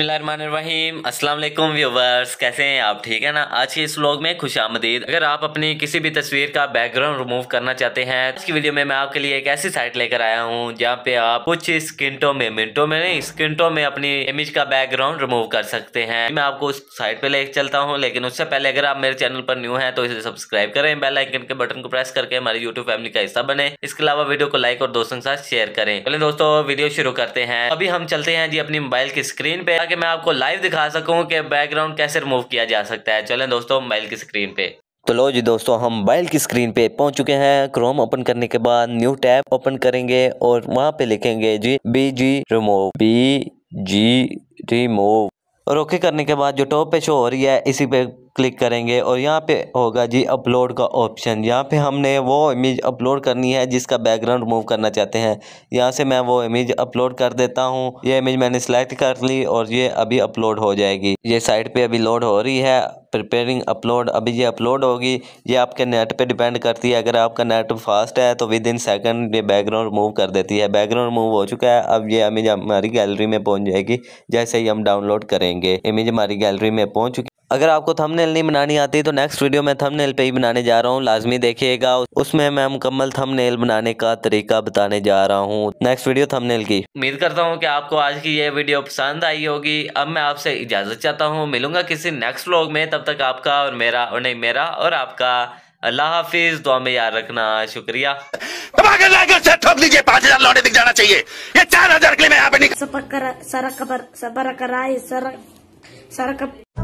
रहीम अस्सलाम वालेकुम व्यूवर्स कैसे हैं आप ठीक है ना आज के इस व्लॉग में खुश आमदीद अगर आप अपनी किसी भी तस्वीर का बैकग्राउंड रिमूव करना चाहते हैं आज की वीडियो में मैं आपके लिए एक ऐसी साइट लेकर आया हूं जहां पे आप कुछ स्किंटों में मिनटों में नहीं स्किंटों में अपनी इमेज का बैकग्राउंड रिमूव कर सकते हैं मैं आपको उस साइट पे ले चलता हूँ लेकिन उससे पहले अगर आप मेरे चैनल पर न्यू है तो इसे सब्सक्राइब करें बेलाइकन के बटन को प्रेस करके हमारी यूट्यूब फैमिली का हिस्सा बने इसके अलावा वीडियो को लाइक और दोस्तों के साथ शेयर करें चले दोस्तों वीडियो शुरू करते हैं अभी हम चलते हैं जी अपनी मोबाइल की स्क्रीन पे ताकि मैं आपको लाइव दिखा सकूँ कि बैकग्राउंड कैसे रिमूव किया जा सकता है चलें दोस्तों मोबाइल की स्क्रीन पे तो लो जी दोस्तों हम मोबाइल की स्क्रीन पे पहुंच चुके हैं क्रोम ओपन करने के बाद न्यू टैब ओपन करेंगे और वहां पे लिखेंगे G B G remove B G remove और ओके करने के बाद जो टॉप पे शो हो रही है इसी पे क्लिक करेंगे और यहाँ पे होगा जी अपलोड का ऑप्शन यहाँ पे हमने वो इमेज अपलोड करनी है जिसका बैकग्राउंड रिमूव करना चाहते हैं यहाँ से मैं वो इमेज अपलोड कर देता हूँ ये इमेज मैंने सेलेक्ट कर ली और ये अभी अपलोड हो जाएगी ये साइट पे अभी लोड हो रही है प्रिपेयरिंग अपलोड अभी ये अपलोड होगी ये आपके नेट पे डिपेंड करती है अगर आपका नेट फास्ट है तो विद इन सेकेंड ये बैकग्राउंड रिमूव कर देती है बैकग्राउंड रिमूव हो चुका है अब ये इमेज हमारी गैलरी में पहुंच जाएगी जैसे ही हम डाउनलोड करेंगे इमेज हमारी गैलरी में पहुंच चुकी अगर आपको थंबनेल नहीं बनानी आती तो नेक्स्ट वीडियो मैं थंबनेल पे ही बनाने जा रहा हूँ लाजमी देखिएगा उसमें मैं मुकम्मल थंबनेल बनाने का तरीका बताने जा रहा हूँ नेक्स्ट वीडियो थंबनेल की उम्मीद करता हूँ कि आपको आज की ये वीडियो पसंद आई होगी अब मैं आपसे इजाज़त चाहता हूँ मिलूंगा किसी नेक्स्ट व्लॉग में तब तक आपका और मेरा और नहीं मेरा और आपका अल्लाह हाफिज दुआ में याद रखना शुक्रिया ठोक लीजिए पाँच हजार लौटे दिख जाना चाहिए ये चार हजार के लिए मैं यहाँ पे